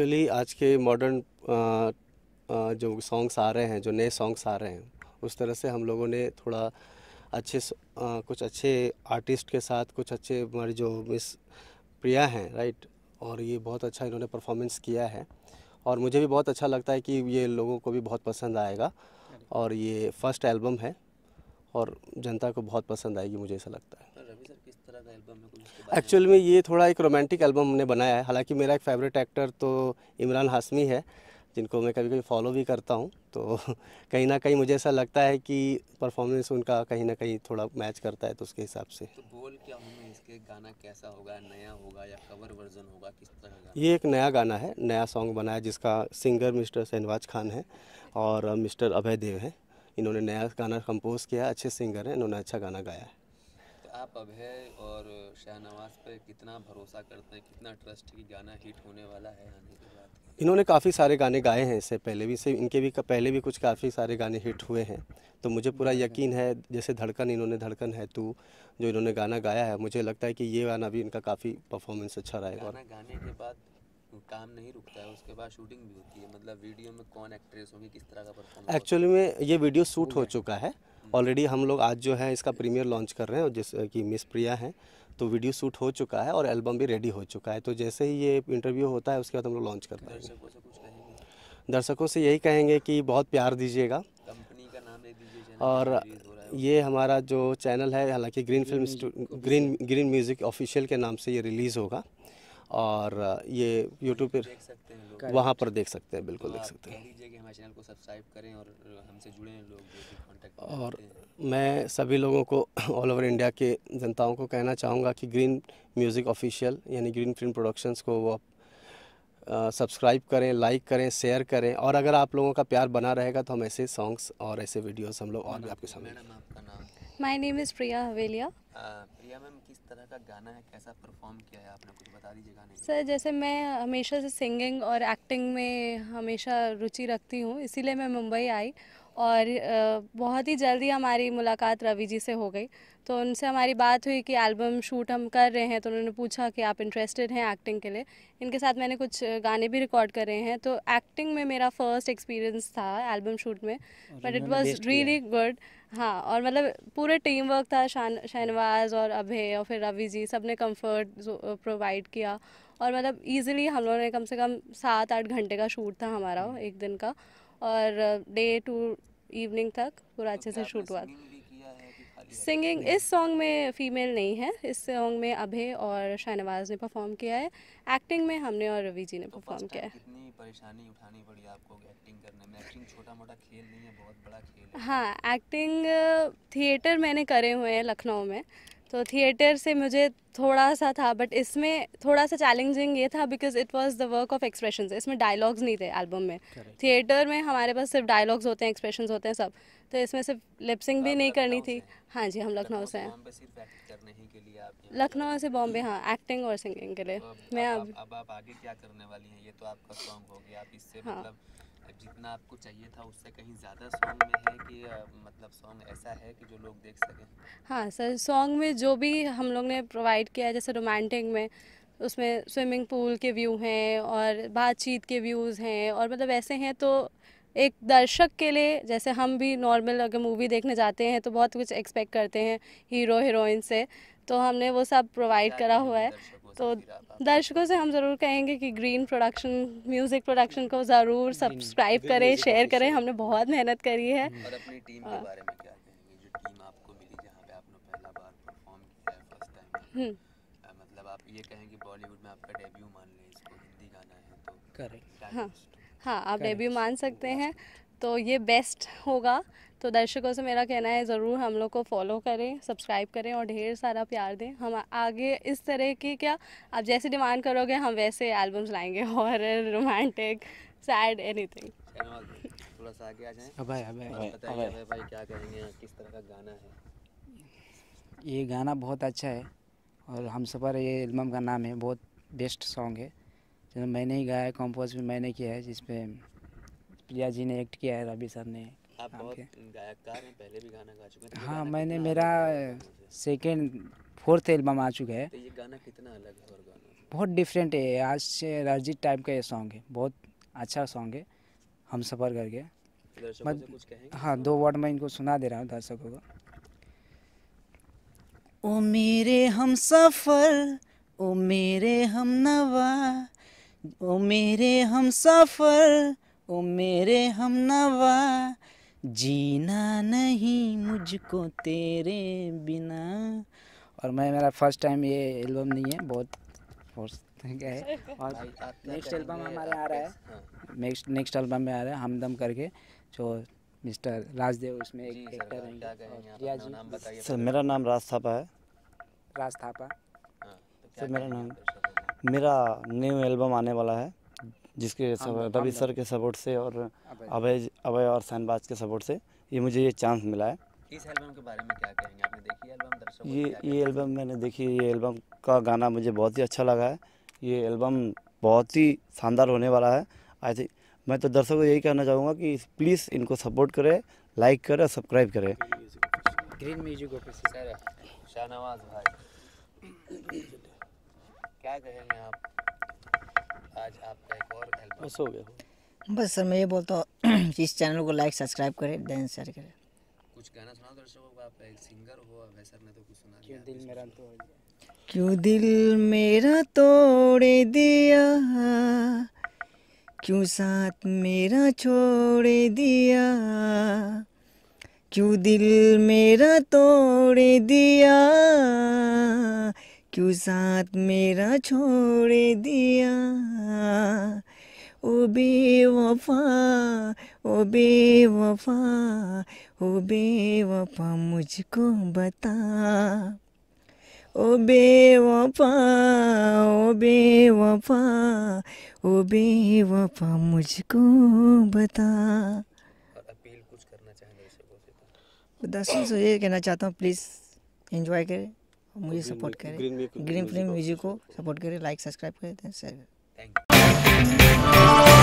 Actually आज के modern जो सॉन्ग्स आ रहे हैं जो नए सॉन्ग्स आ रहे हैं उस तरह से हम लोगों ने थोड़ा अच्छे आ, कुछ अच्छे आर्टिस्ट के साथ कुछ अच्छे हमारी जो मिस प्रिया हैं राइट और ये बहुत अच्छा इन्होंने परफॉर्मेंस किया है और मुझे भी बहुत अच्छा लगता है कि ये लोगों को भी बहुत पसंद आएगा और ये फर्स्ट एल्बम है और जनता को बहुत पसंद आएगी मुझे ऐसा लगता है एल्बम एक्चुअल में ये थोड़ा एक रोमांटिक एल्बम हमने बनाया है हालांकि मेरा एक फेवरेट एक्टर तो इमरान हाशमी है जिनको मैं कभी कभी फॉलो भी करता हूँ तो कहीं ना कहीं मुझे ऐसा लगता है कि परफॉर्मेंस उनका कहीं ना कहीं थोड़ा मैच करता है तो उसके हिसाब से तो बोल क्या इसके गाना कैसा होगा नया होगा या कवर वर्जन होगा किस तरह ये एक नया गाना है नया सॉन्ग बनाया जिसका सिंगर मिस्टर शहनवाज खान है और मिस्टर अभय देव हैं इन्होंने नया गाना कंपोज किया अच्छे सिंगर हैं इन्होंने अच्छा गाना गाया है आप अभय और शाहनवाज पर कितना भरोसा करते हैं कितना ट्रस्ट कि गाना हिट होने वाला है आने के बाद इन्होंने काफ़ी सारे गाने गाए हैं इससे पहले भी से इनके भी पहले भी कुछ काफ़ी सारे गाने हिट हुए हैं तो मुझे पूरा यकीन है जैसे धड़कन इन्होंने धड़कन है तू जो इन्होंने गाना गाया है मुझे लगता है कि ये गाना भी इनका काफ़ी परफॉर्मेंस अच्छा रहेगा गाने के बाद काम नहीं रुकता है उसके बाद शूटिंग भी होती है मतलब वीडियो में कौन एक्ट्रेस होगी किस तरह का परफॉर्मेंस एक्चुअली में ये वीडियो शूट हो चुका है ऑलरेडी हम्म। हम लोग आज जो है इसका प्रीमियर लॉन्च कर रहे हैं जैसे कि मिस प्रिया हैं तो वीडियो शूट हो चुका है और एल्बम भी रेडी हो चुका है तो जैसे ही ये इंटरव्यू होता है उसके बाद हम लोग लॉन्च करते हैं दर्शकों से यही कहेंगे कि बहुत प्यार दीजिएगा कंपनी का नाम दीजिए और ये हमारा जो चैनल है हालांकि green film green green music official के नाम से ये रिलीज़ होगा और ये यूट्यूब पर वहाँ पर देख सकते हैं बिल्कुल देख सकते हैं और मैं सभी लोगों को ऑल ओवर इंडिया के जनताओं को कहना चाहूँगा कि ग्रीन म्यूज़िक ऑफिशियल यानी ग्रीन फिल्म प्रोडक्शंस को वो सब्सक्राइब करें लाइक करें शेयर करें और अगर आप लोगों का प्यार बना रहेगा तो हम ऐसे सॉन्ग्स और ऐसे वीडियोस हम लोग और भी आपके सामने my name is Priya Haveliya Priya ma'am तरह का गाना है कैसा परफॉर्म किया है आपने कुछ बता दीजिए गाने सर जैसे मैं हमेशा से सिंगिंग और एक्टिंग में हमेशा रुचि रखती हूँ इसीलिए मैं मुंबई आई और बहुत ही जल्दी हमारी मुलाकात रवि जी से हो गई तो उनसे हमारी बात हुई कि एल्बम शूट हम कर रहे हैं तो उन्होंने पूछा कि आप इंटरेस्टेड हैं एक्टिंग के लिए इनके साथ मैंने कुछ गाने भी रिकॉर्ड करे हैं तो एक्टिंग में मेरा फर्स्ट एक्सपीरियंस था एल्बम शूट में but it was really good हाँ और मतलब पूरे टीम वर्क था शान शहनवाज और अभय और फिर रवि जी सब ने कम्फर्ट प्रोवाइड किया और मतलब ईजिली हम लोगों ने कम से कम सात आठ घंटे का शूट था हमारा एक दिन का और डे टू इवनिंग तक पूरा अच्छे से शूट हुआ था सिंगिंग इस सॉन्ग में फीमेल नहीं है इस सॉन्ग में अभय और शाहनवाज ने परफॉर्म किया है एक्टिंग में हमने और रवि जी ने तो परफॉर्म किया है कितनी परेशानी उठानी पड़ी आपको एक्टिंग करने में एक्टिंग छोटा मोटा खेल नहीं है बहुत बड़ा खेल है हाँ एक्टिंग थिएटर मैंने करे हुए हैं लखनऊ में तो थिएटर से मुझे थोड़ा सा था बट इसमें थोड़ा सा चैलेंजिंग ये था because it was the work of expression इसमें डायलॉग्स नहीं थे एल्बम में थिएटर में हमारे पास सिर्फ डायलॉग्स होते हैं एक्सप्रेशन होते हैं सब तो इसमें सिर्फ लिपसिंग भी नहीं करनी थी हाँ जी हम लखनऊ से हैं लखनऊ से बॉम्बे हाँ एक्टिंग और सिंगिंग के लिए हाँ, मैं अब अब आप आगे क्या करने वाली हैं ये तो आपका काम हो गया आप इससे हाँ. मतलब जितना आपको चाहिए था उससे कहीं ज़्यादा सॉन्ग में है कि मतलब सॉन्ग ऐसा है कि जो लोग देख सकें हाँ सर सॉन्ग में जो भी हम लोग ने प्रोवाइड किया है जैसे रोमांटिक में उसमें स्विमिंग पूल के व्यू हैं और बातचीत के व्यूज़ हैं और मतलब ऐसे हैं तो एक दर्शक के लिए जैसे हम भी नॉर्मल अगर मूवी देखने जाते हैं तो बहुत कुछ एक्सपेक्ट करते हैं हीरो हीरोइन से तो हमने वो सब प्रोवाइड करा हुआ है तो दर्शकों से हम ज़रूर कहेंगे कि ग्रीन प्रोडक्शन म्यूज़िक प्रोडक्शन को ज़रूर सब्सक्राइब करें शेयर करें हमने बहुत मेहनत करी है हम्म। और अपनी टीम के हाँ। बारे में क्या कहेंगे जो टीम आपको मिली पे आपने पहला बार परफॉर्म किया फर्स्ट टाइम हम्म। मतलब आप ये कहेंगे बॉलीवुड में आपका डेब्यू मान लें इसको हिंदी गाना है तो करेक्ट हाँ।, हाँ आप डेब्यू मान सकते हैं तो ये बेस्ट होगा तो दर्शकों से मेरा कहना है ज़रूर हम लोग को फॉलो करें सब्सक्राइब करें और ढेर सारा प्यार दें हम आगे इस तरह की क्या आप जैसे डिमांड करोगे हम वैसे एल्बम्स लाएंगे हॉरर रोमांटिक सैड एनीथिंग किस तरह का गाना है ये गाना बहुत अच्छा है और हम सफ़र ये एल्बम का नाम है बहुत बेस्ट सॉन्ग है मैंने ही गाया है कॉम्पोज भी मैंने किया है जिसपे प्रिया जी ने एक्ट किया है रवि सर ने आप हाँ, बहुत गायककार हैं पहले भी गाना गा चुके हैं तो हाँ मैंने मेरा सेकेंड फोर्थ एल्बम आ चुका है तो ये गाना कितना अलग है और गाना बहुत डिफरेंट है आज से रजित टाइप का ये सॉन्ग है बहुत अच्छा सॉन्ग है हम सफ़र करके मत, तो हाँ दो वर्ड मैं इनको सुना दे रहा हूँ दर्शकों को ओ मेरे हम सफ़र ओ मेरे हम नवा ओ मेरे हम सफ़र ओ मेरे हम नवा जीना नहीं मुझको तेरे बिना और मैं मेरा फर्स्ट टाइम ये एल्बम नहीं है बहुत फोर्स गया है और नेक्स्ट एल्बम हमारे आ रहा है नेक्स्ट नेक्स्ट एल्बम में आ रहा है हमदम करके जो मिस्टर राजदेव उसमें एक एक्टर हैं सर मेरा नाम राज थापा है राज थापा हाँ, तो सर मेरा नाम मेरा न्यू एल्बम आने वाला है जिसके हाँ, हाँ, हाँ, रवि सर के सपोर्ट से और अभय अभय और शहनबाज के सपोर्ट से ये मुझे ये चांस मिला है इस एल्बम के बारे में क्या कहेंगे आपने देखी एल्बम दर्शकों ये ये एल्बम मैंने देखी ये एल्बम का गाना मुझे बहुत ही अच्छा लगा है ये एल्बम बहुत ही शानदार होने वाला है आई थिंक मैं तो दर्शकों को यही कहना चाहूँगा कि प्लीज़ इनको सपोर्ट करें लाइक करें और सब्सक्राइब करें ग्रीन म्यूजिक शाहनवाज भाई क्या कहेंगे आप आज आपका एक और बस हो गया बस सर मैं ये बोलता हूँ इस चैनल को लाइक सब्सक्राइब करें दैन शेयर करें कुछ गाना सुना दर्शकों को आप एक सिंगर हो अब सर ने तो कुछ सुना क्यों दिल मेरा तो क्यों दिल मेरा तोड़ दिया क्यों साथ मेरा छोड़ दिया क्यों दिल मेरा तोड़ दिया क्यों साथ मेरा छोड़ दिया ओ बेवफा ओ बेवफा ओ बेवफा मुझको बता ओ बेवफा ओ बेवफा ओ बेवफा मुझको बता अपील कुछ करना चाहेंगे तो। से ये कहना चाहता हूँ प्लीज़ एंजॉय करें मुझे सपोर्ट करें ग्रीन फिल्म म्यूजिक को सपोर्ट करें लाइक सब्सक्राइब करें थैंक यू